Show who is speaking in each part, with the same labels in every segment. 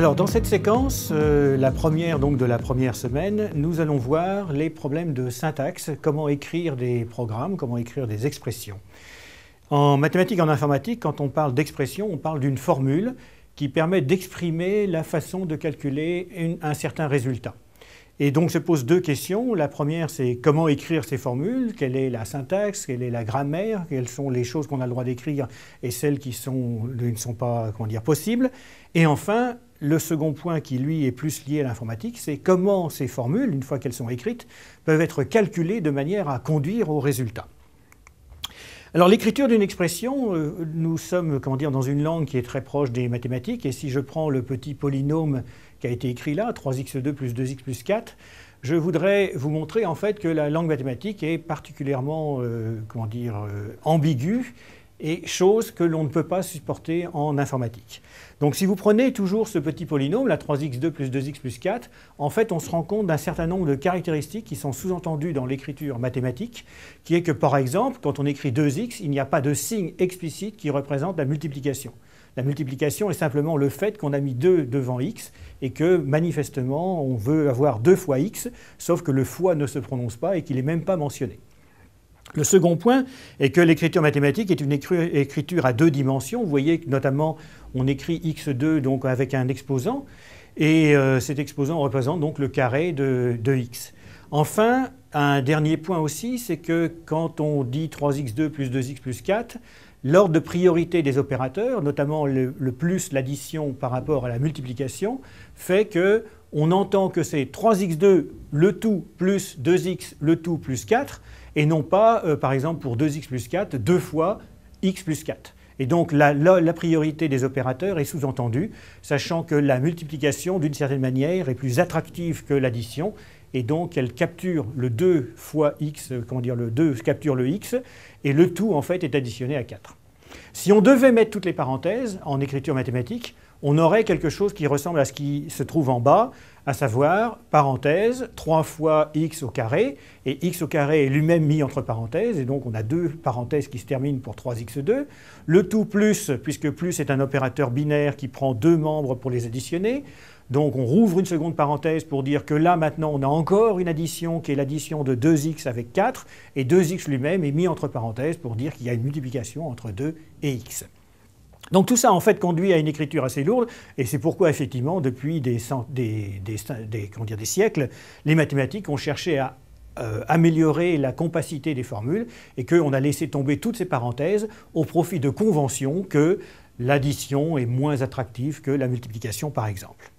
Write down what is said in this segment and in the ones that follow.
Speaker 1: Alors dans cette séquence, euh, la première donc de la première semaine, nous allons voir les problèmes de syntaxe, comment écrire des programmes, comment écrire des expressions. En mathématiques, en informatique, quand on parle d'expression, on parle d'une formule qui permet d'exprimer la façon de calculer un certain résultat. Et donc se pose deux questions. La première, c'est comment écrire ces formules, quelle est la syntaxe, quelle est la grammaire, quelles sont les choses qu'on a le droit d'écrire et celles qui ne sont pas comment dire, possibles. Et enfin, le second point qui, lui, est plus lié à l'informatique, c'est comment ces formules, une fois qu'elles sont écrites, peuvent être calculées de manière à conduire au résultat. Alors l'écriture d'une expression, euh, nous sommes comment dire, dans une langue qui est très proche des mathématiques, et si je prends le petit polynôme qui a été écrit là, 3x2 plus 2x plus 4, je voudrais vous montrer en fait que la langue mathématique est particulièrement, euh, comment dire, euh, ambiguë et chose que l'on ne peut pas supporter en informatique. Donc si vous prenez toujours ce petit polynôme, la 3x2 plus 2x plus 4, en fait on se rend compte d'un certain nombre de caractéristiques qui sont sous-entendues dans l'écriture mathématique, qui est que par exemple, quand on écrit 2x, il n'y a pas de signe explicite qui représente la multiplication. La multiplication est simplement le fait qu'on a mis 2 devant x et que manifestement on veut avoir 2 fois x, sauf que le fois ne se prononce pas et qu'il n'est même pas mentionné. Le second point est que l'écriture mathématique est une écriture à deux dimensions. Vous voyez que notamment on écrit x2 donc avec un exposant et euh, cet exposant représente donc le carré de, de x. Enfin, un dernier point aussi, c'est que quand on dit 3x2 plus 2x plus 4, L'ordre de priorité des opérateurs, notamment le, plus, l'addition par rapport à la multiplication, fait que on entend que c'est 3x2 le tout plus 2x le tout plus 4, et non pas, euh, par exemple, pour 2x plus 4, 2 fois x plus 4. Et donc la, la, la priorité des opérateurs est sous-entendue, sachant que la multiplication, d'une certaine manière, est plus attractive que l'addition, et donc elle capture le 2 fois x, euh, comment dire, le 2 capture le x, et le tout, en fait, est additionné à 4. Si on devait mettre toutes les parenthèses en écriture mathématique, on aurait quelque chose qui ressemble à ce qui se trouve en bas, à savoir parenthèse 3 fois x au carré, et x au carré est lui-même mis entre parenthèses, et donc on a deux parenthèses qui se terminent pour 3x2, le tout plus, puisque plus est un opérateur binaire qui prend deux membres pour les additionner, donc on rouvre une seconde parenthèse pour dire que là maintenant on a encore une addition qui est l'addition de 2x avec 4 et 2x lui-même est mis entre parenthèses pour dire qu'il y a une multiplication entre 2 et x. Donc tout ça en fait conduit à une écriture assez lourde et c'est pourquoi effectivement depuis des, siècles les mathématiques ont cherché à euh, améliorer la compacité des formules et qu'on a laissé tomber toutes ces parenthèses au profit de conventions que l'addition est moins attractive que la multiplication par exemple.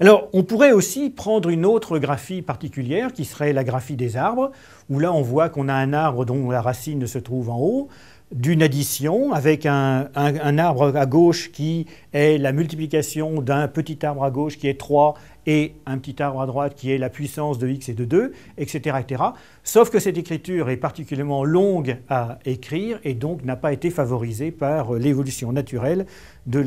Speaker 1: Alors, on pourrait aussi prendre une autre graphie particulière, qui serait la graphie des arbres, où là, on voit qu'on a un arbre dont la racine se trouve en haut, d'une addition avec un, arbre à gauche qui est la multiplication d'un petit arbre à gauche qui est 3 et un petit arbre à droite qui est la puissance de x et de 2, etc. etc. Sauf que cette écriture est particulièrement longue à écrire et donc n'a pas été favorisée par l'évolution naturelle de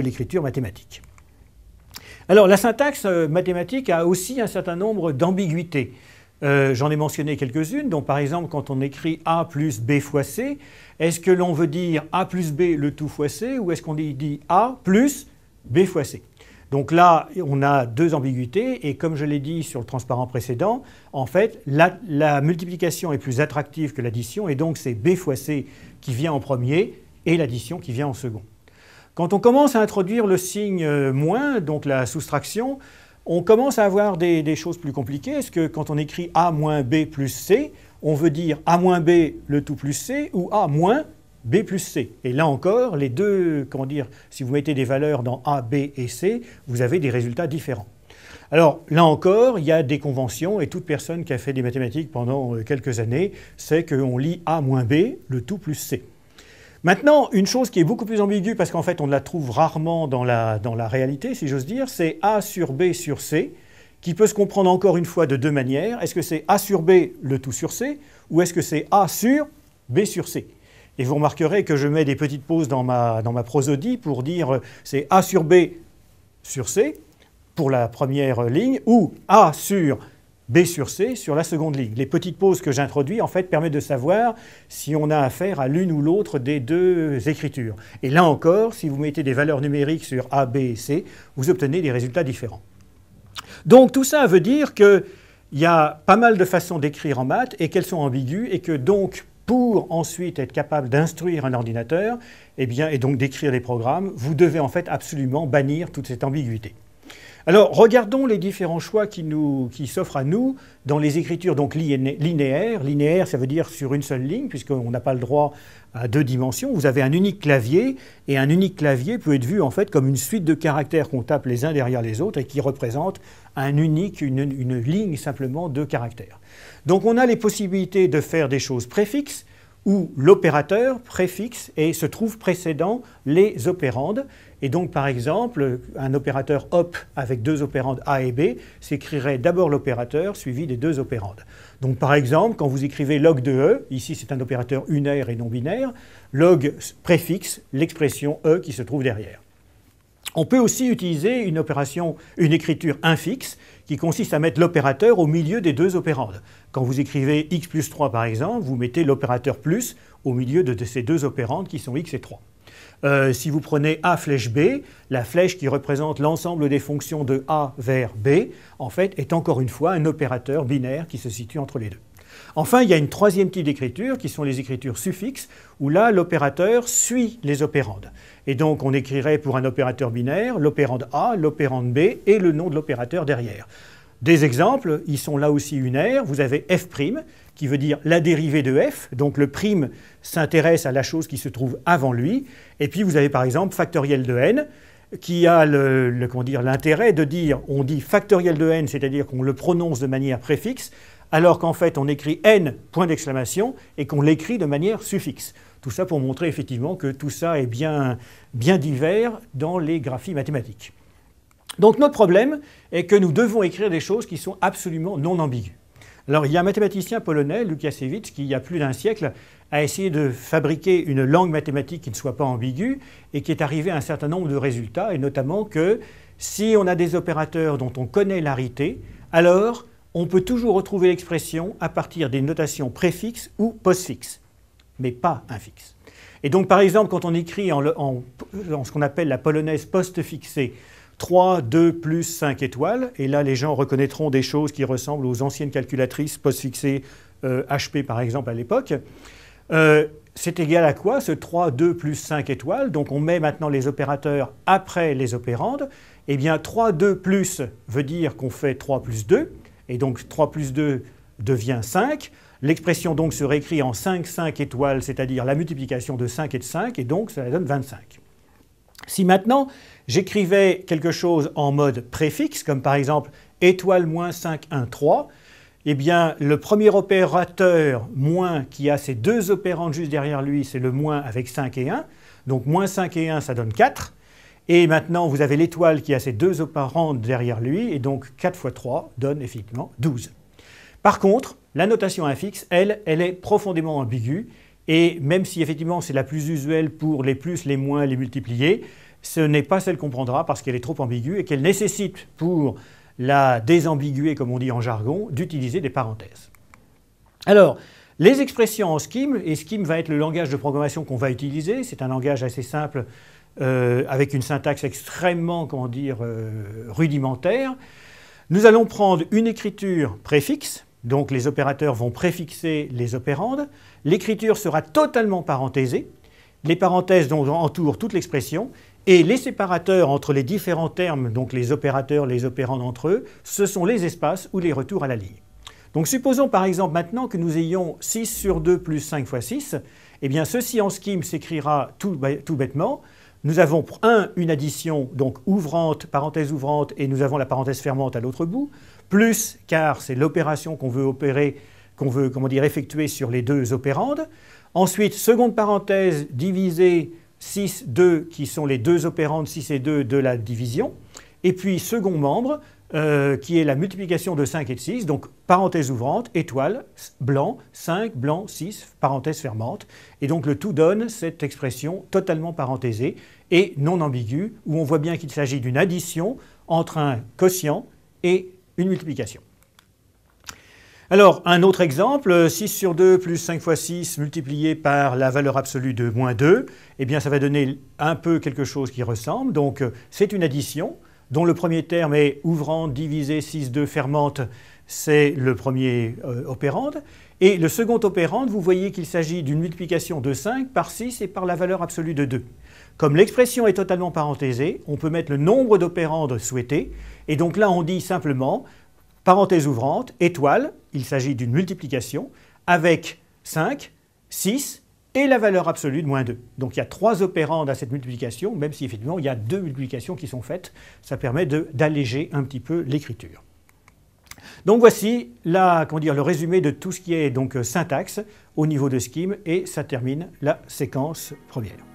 Speaker 1: l'écriture mathématique. Alors la syntaxe euh, mathématique a aussi un certain nombre d'ambiguïtés. Euh, j'en ai mentionné quelques-unes, dont par exemple quand on écrit A plus B fois C, est-ce que l'on veut dire A plus B le tout fois C ou est-ce qu'on dit A plus B fois C donc là, on a deux ambiguïtés, et comme je l'ai dit sur le transparent précédent, en fait, la, la multiplication est plus attractive que l'addition, et donc c'est B fois C qui vient en premier et l'addition qui vient en second. Quand on commence à introduire le signe euh, moins, donc la soustraction, on commence à avoir des, choses plus compliquées. Est-ce que quand on écrit A moins B plus C, on veut dire A moins B le tout plus C ou A moins B plus C. Et là encore, les deux, comment dire, si vous mettez des valeurs dans A, B et C, vous avez des résultats différents. Alors là encore, il y a des conventions et toute personne qui a fait des mathématiques pendant euh, quelques années sait qu'on lit A moins B, le tout plus C. Maintenant, une chose qui est beaucoup plus ambiguë, parce qu'en fait on la trouve rarement dans la, réalité, si j'ose dire, c'est A sur B sur C, qui peut se comprendre encore une fois de deux manières. Est-ce que c'est A sur B, le tout sur C, ou est-ce que c'est A sur B sur C Et vous remarquerez que je mets des petites pauses dans ma, dans ma prosodie pour dire euh, c'est A sur B sur C, pour la première ligne, ou A sur B sur C sur la seconde ligne. Les petites pauses que j'introduis, en fait, permettent de savoir si on a affaire à l'une ou l'autre des deux écritures. Et là encore, si vous mettez des valeurs numériques sur A, B et C, vous obtenez des résultats différents. Donc tout ça veut dire qu'il y a pas mal de façons d'écrire en maths et qu'elles sont ambiguës et que donc pour ensuite être capable d'instruire un ordinateur eh et donc d'écrire des programmes, vous devez en fait absolument bannir toute cette ambiguïté. Alors regardons les différents choix qui, s'offrent à nous dans les écritures donc linéaires. Linéaire, ça veut dire sur une seule ligne, puisqu'on n'a pas le droit à deux dimensions. Vous avez un unique clavier, et un unique clavier peut être vu en fait comme une suite de caractères qu'on tape les uns derrière les autres et qui représente un unique, une ligne simplement de caractères. Donc on a les possibilités de faire des choses préfixes, où l'opérateur préfixe et se trouve précédant les opérandes. Et donc, par exemple, un opérateur op avec deux opérandes A et B s'écrirait d'abord l'opérateur suivi des deux opérandes. Donc, par exemple, quand vous écrivez log de E, ici c'est un opérateur unaire et non binaire, log préfixe l'expression E qui se trouve derrière. On peut aussi utiliser une opération, une écriture infixe, qui consiste à mettre l'opérateur au milieu des deux opérandes. Quand vous écrivez x plus 3 par exemple, vous mettez l'opérateur plus au milieu de ces deux opérandes qui sont x et 3. Euh, si vous prenez A flèche B, la flèche qui représente l'ensemble des fonctions de A vers B, en fait, est encore une fois un opérateur binaire qui se situe entre les deux. Enfin, il y a une troisième type d'écriture qui sont les écritures suffixes, où là, l'opérateur suit les opérandes. Et donc, on écrirait pour un opérateur binaire l'opérande A, l'opérande B et le nom de l'opérateur derrière. Des exemples, ils sont là aussi unaires. Vous avez f' qui veut dire la dérivée de f, donc le prime s'intéresse à la chose qui se trouve avant lui. Et puis vous avez par exemple factoriel de n qui a le, l'intérêt de dire, on dit factoriel de n, c'est-à-dire qu'on le prononce de manière préfixe, alors qu'en fait on écrit n point d'exclamation et qu'on l'écrit de manière suffixe. Tout ça pour montrer effectivement que tout ça est bien, bien divers dans les graphies mathématiques. Donc notre problème est que nous devons écrire des choses qui sont absolument non ambiguës. Alors il y a un mathématicien polonais, Lukasiewicz, qui il y a plus d'un siècle a essayé de fabriquer une langue mathématique qui ne soit pas ambiguë et qui est arrivé à un certain nombre de résultats, et notamment que si on a des opérateurs dont on connaît l'arité, alors on peut toujours retrouver l'expression à partir des notations préfixes ou postfixes, mais pas infixes. Et donc, par exemple, quand on écrit en, ce qu'on appelle la polonaise postfixée, 3, 2, plus 5 étoiles, et là, les gens reconnaîtront des choses qui ressemblent aux anciennes calculatrices postfixées HP, euh, par exemple, à l'époque. Euh, c'est égal à quoi ce 3, 2 plus 5 étoiles Donc on met maintenant les opérateurs après les opérandes. Eh bien 3, 2 plus veut dire qu'on fait 3 plus 2 et donc 3 plus 2 devient 5. L'expression donc se écrite en 5, 5 étoiles, c'est-à-dire la multiplication de 5 et de 5, et donc ça donne 25. Si maintenant j'écrivais quelque chose en mode préfixe, comme par exemple étoile moins 5, 1, 3, eh bien le premier opérateur moins qui a ces deux opérantes juste derrière lui, c'est le moins avec 5 et 1, donc moins 5 et 1 ça donne 4, et maintenant, vous avez l'étoile qui a ses deux parents derrière lui, et donc 4 fois 3 donne effectivement 12. Par contre, la notation infixe, elle, elle est profondément ambiguë, et même si effectivement c'est la plus usuelle pour les plus, les moins, les multiplier, ce n'est pas celle qu'on prendra parce qu'elle est trop ambiguë et qu'elle nécessite pour la désambiguer, comme on dit en jargon, d'utiliser des parenthèses. Alors, les expressions en Scheme, et Scheme va être le langage de programmation qu'on va utiliser, c'est un langage assez simple euh, avec une syntaxe extrêmement, comment dire, euh, rudimentaire. Nous allons prendre une écriture préfixe, donc les opérateurs vont préfixer les opérandes. L'écriture sera totalement parenthésée. Les parenthèses entourent toute l'expression. Et les séparateurs entre les différents termes, donc les opérateurs, les opérandes entre eux, ce sont les espaces ou les retours à la ligne. Donc supposons par exemple maintenant que nous ayons 6 sur 2 plus 5 fois 6. et eh bien ceci en scheme s'écrira tout bêtement nous avons, 1 une addition, donc ouvrante, parenthèse ouvrante, et nous avons la parenthèse fermante à l'autre bout, plus, car c'est l'opération qu'on veut opérer, qu'on veut, comment dire, effectuer sur les deux opérandes. Ensuite, seconde parenthèse divisé 6, 2, qui sont les deux opérandes 6 et 2 de la division. Et puis, second membre, euh, qui est la multiplication de 5 et de 6, donc parenthèse ouvrante, étoile, blanc, 5, blanc, 6, parenthèse fermante. Et donc le tout donne cette expression totalement parenthésée et non ambiguë, où on voit bien qu'il s'agit d'une addition entre un quotient et une multiplication. Alors, un autre exemple, 6 sur 2 plus 5 fois 6 multiplié par la valeur absolue de moins 2, eh bien ça va donner un peu quelque chose qui ressemble. Donc, euh, c'est une addition, dont le premier terme est ouvrante, divisé, 6, 2, fermente, c'est le premier euh, opérande. Et le second opérande, vous voyez qu'il s'agit d'une multiplication de 5 par 6 et par la valeur absolue de 2. Comme l'expression est totalement parenthésée, on peut mettre le nombre d'opérandes souhaité, Et donc là, on dit simplement parenthèse ouvrante, étoile, il s'agit d'une multiplication, avec 5, 6 et la valeur absolue de moins 2. Donc il y a trois opérandes à cette multiplication, même si effectivement il y a deux multiplications qui sont faites. Ça permet d'alléger un petit peu l'écriture. Donc voici le résumé de tout ce qui est donc syntaxe au niveau de Scheme et ça termine la séquence première.